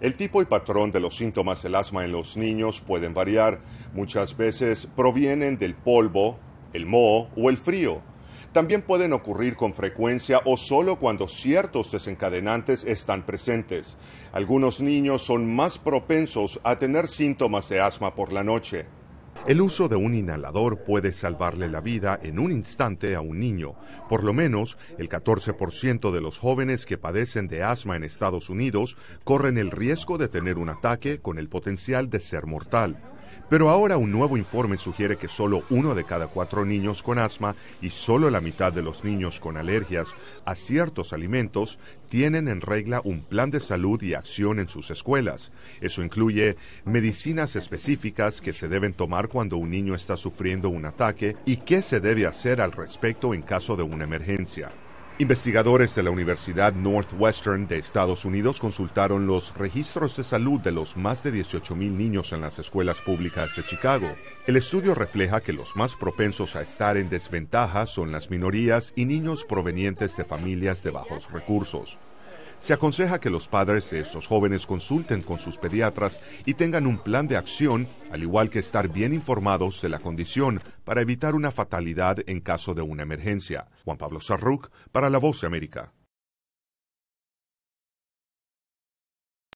El tipo y patrón de los síntomas del asma en los niños pueden variar. Muchas veces provienen del polvo, el moho o el frío. También pueden ocurrir con frecuencia o solo cuando ciertos desencadenantes están presentes. Algunos niños son más propensos a tener síntomas de asma por la noche. El uso de un inhalador puede salvarle la vida en un instante a un niño. Por lo menos el 14% de los jóvenes que padecen de asma en Estados Unidos corren el riesgo de tener un ataque con el potencial de ser mortal. Pero ahora un nuevo informe sugiere que solo uno de cada cuatro niños con asma y solo la mitad de los niños con alergias a ciertos alimentos tienen en regla un plan de salud y acción en sus escuelas. Eso incluye medicinas específicas que se deben tomar cuando un niño está sufriendo un ataque y qué se debe hacer al respecto en caso de una emergencia. Investigadores de la Universidad Northwestern de Estados Unidos consultaron los registros de salud de los más de 18.000 niños en las escuelas públicas de Chicago. El estudio refleja que los más propensos a estar en desventaja son las minorías y niños provenientes de familias de bajos recursos. Se aconseja que los padres de estos jóvenes consulten con sus pediatras y tengan un plan de acción, al igual que estar bien informados de la condición para evitar una fatalidad en caso de una emergencia. Juan Pablo Sarruc, para La Voz de América.